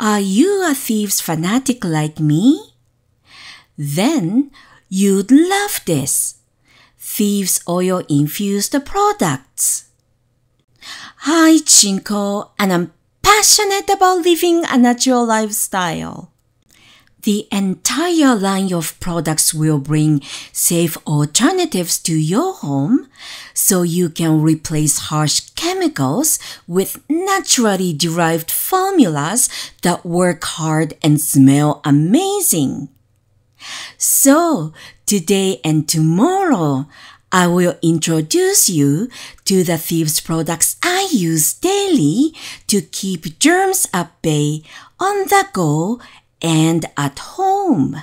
Are you a thieves fanatic like me? Then you'd love this. Thieves oil infused products. Hi, Chinko, and I'm passionate about living a natural lifestyle the entire line of products will bring safe alternatives to your home so you can replace harsh chemicals with naturally derived formulas that work hard and smell amazing. So, today and tomorrow, I will introduce you to the thieves products I use daily to keep germs at bay on the go and at home.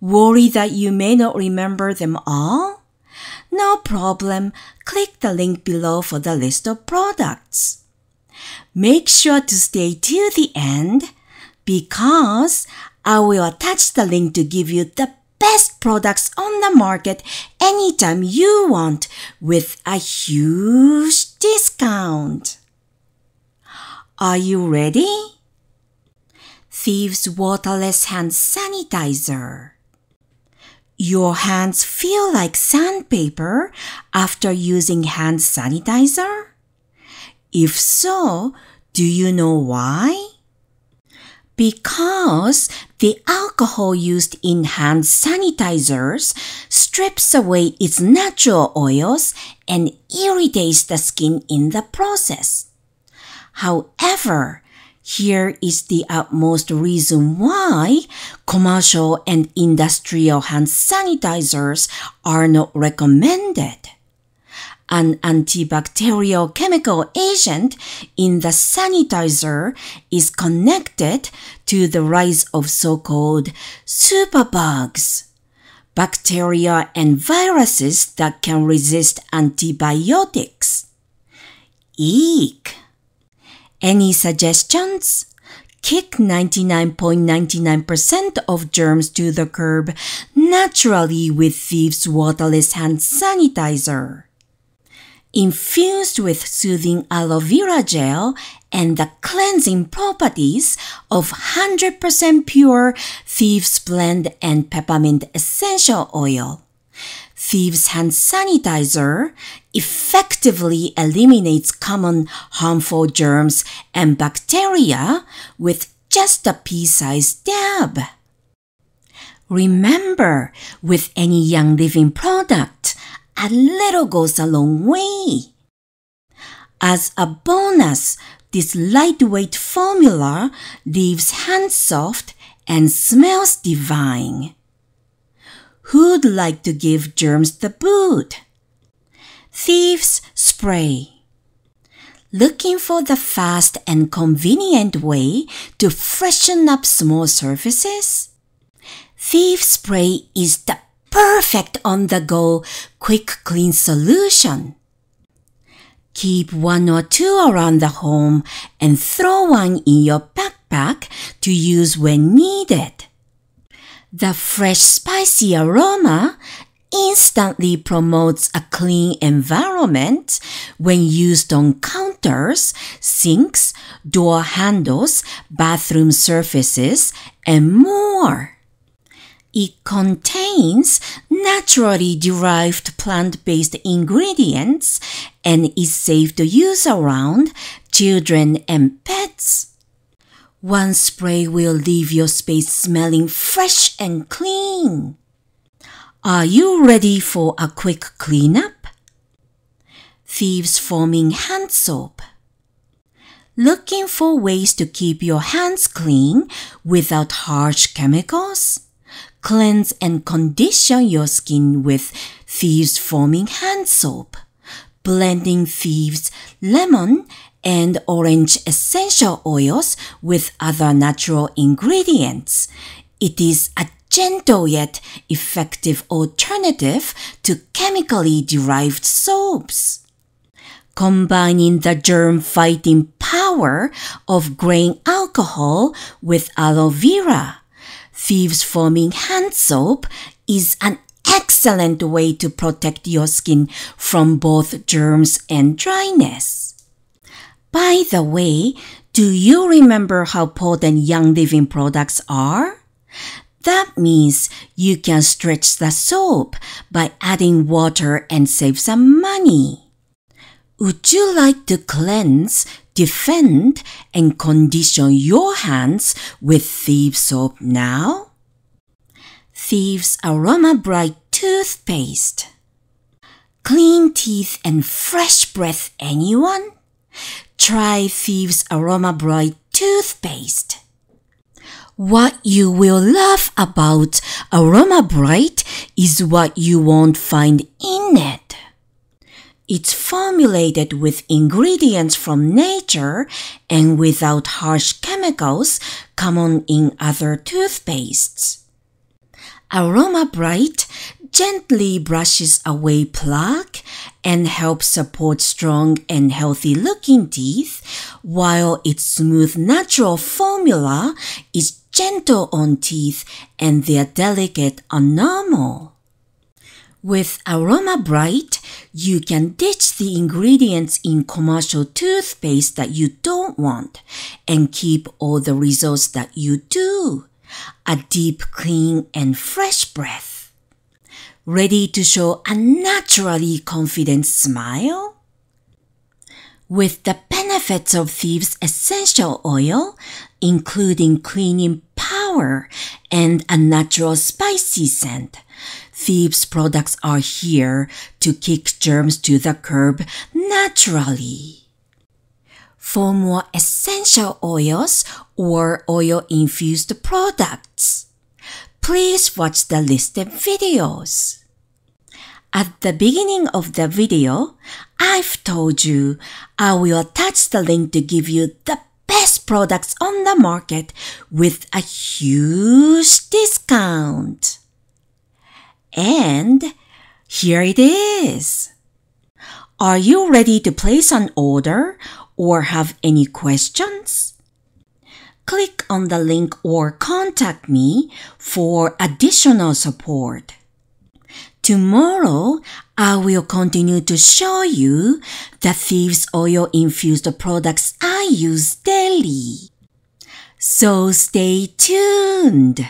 Worry that you may not remember them all? No problem. Click the link below for the list of products. Make sure to stay till the end because I will attach the link to give you the best products on the market anytime you want with a huge discount. Are you ready? Thieves Waterless Hand Sanitizer. Your hands feel like sandpaper after using hand sanitizer? If so, do you know why? Because the alcohol used in hand sanitizers strips away its natural oils and irritates the skin in the process. However, here is the utmost reason why commercial and industrial hand sanitizers are not recommended. An antibacterial chemical agent in the sanitizer is connected to the rise of so-called superbugs bacteria and viruses that can resist antibiotics. Eek! Any suggestions? Kick 99.99% of germs to the curb naturally with Thieves Waterless Hand Sanitizer. Infused with soothing aloe vera gel and the cleansing properties of 100% pure Thieves Blend and Peppermint Essential Oil. Thieves' hand sanitizer effectively eliminates common harmful germs and bacteria with just a pea-sized dab. Remember, with any Young Living product, a little goes a long way. As a bonus, this lightweight formula leaves hands soft and smells divine. Who'd like to give germs the boot? Thieves spray. Looking for the fast and convenient way to freshen up small surfaces? Thieves spray is the perfect on-the-go quick clean solution. Keep one or two around the home and throw one in your backpack to use when needed. The fresh spicy aroma instantly promotes a clean environment when used on counters, sinks, door handles, bathroom surfaces, and more. It contains naturally derived plant-based ingredients and is safe to use around children and pets. One spray will leave your space smelling fresh and clean. Are you ready for a quick cleanup? Thieves forming hand soap. Looking for ways to keep your hands clean without harsh chemicals? Cleanse and condition your skin with thieves forming hand soap, blending thieves lemon and orange essential oils with other natural ingredients. It is a gentle yet effective alternative to chemically derived soaps. Combining the germ fighting power of grain alcohol with aloe vera, thieves forming hand soap is an excellent way to protect your skin from both germs and dryness. By the way, do you remember how potent young living products are? That means you can stretch the soap by adding water and save some money. Would you like to cleanse, defend, and condition your hands with Thieves soap now? Thieves Aroma Bright toothpaste. Clean teeth and fresh breath, anyone? Try Thieves Aroma Bright Toothpaste. What you will love about Aroma Bright is what you won't find in it. It's formulated with ingredients from nature and without harsh chemicals common in other toothpastes. Aroma Bright gently brushes away plaque and helps support strong and healthy looking teeth, while its smooth natural formula is gentle on teeth and their delicate enamel. With Aroma Bright, you can ditch the ingredients in commercial toothpaste that you don't want and keep all the results that you do. A deep clean and fresh breath ready to show a naturally confident smile? With the benefits of thieves' essential oil, including cleaning power and a natural spicy scent, thieves' products are here to kick germs to the curb naturally. For more essential oils or oil infused products, Please watch the listed videos. At the beginning of the video, I've told you I will attach the link to give you the best products on the market with a huge discount. And here it is. Are you ready to place an order or have any questions? click on the link or contact me for additional support. Tomorrow, I will continue to show you the Thieves Oil infused products I use daily. So stay tuned!